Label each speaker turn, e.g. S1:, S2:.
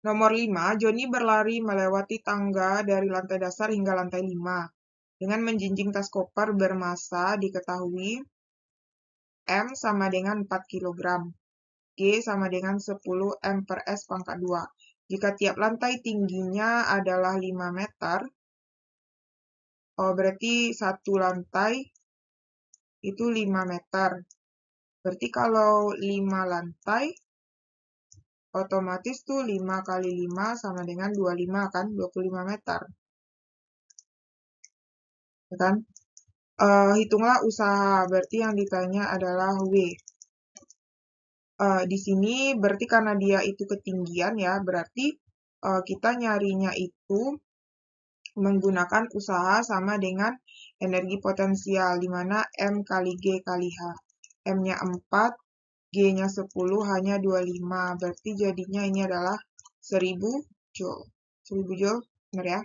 S1: Nomor 5, Joni berlari melewati tangga dari lantai dasar hingga lantai 5. Dengan menjinjing tas koper bermasa diketahui M sama dengan 4 kg. G sama dengan 10 M per S pangkat 2. Jika tiap lantai tingginya adalah 5 meter, oh berarti satu lantai itu 5 meter. Berarti kalau 5 lantai, otomatis tuh 5 kali 5 sama dengan 25 kan, 25 meter. Ya kan? Uh, hitunglah usaha, berarti yang ditanya adalah W. Uh, di sini berarti karena dia itu ketinggian ya, berarti uh, kita nyarinya itu menggunakan usaha sama dengan energi potensial, dimana M kali G kali H. M-nya 4, G-nya 10, hanya 25. Berarti jadinya ini adalah 1000 Joule. 1000 Joule, benar ya?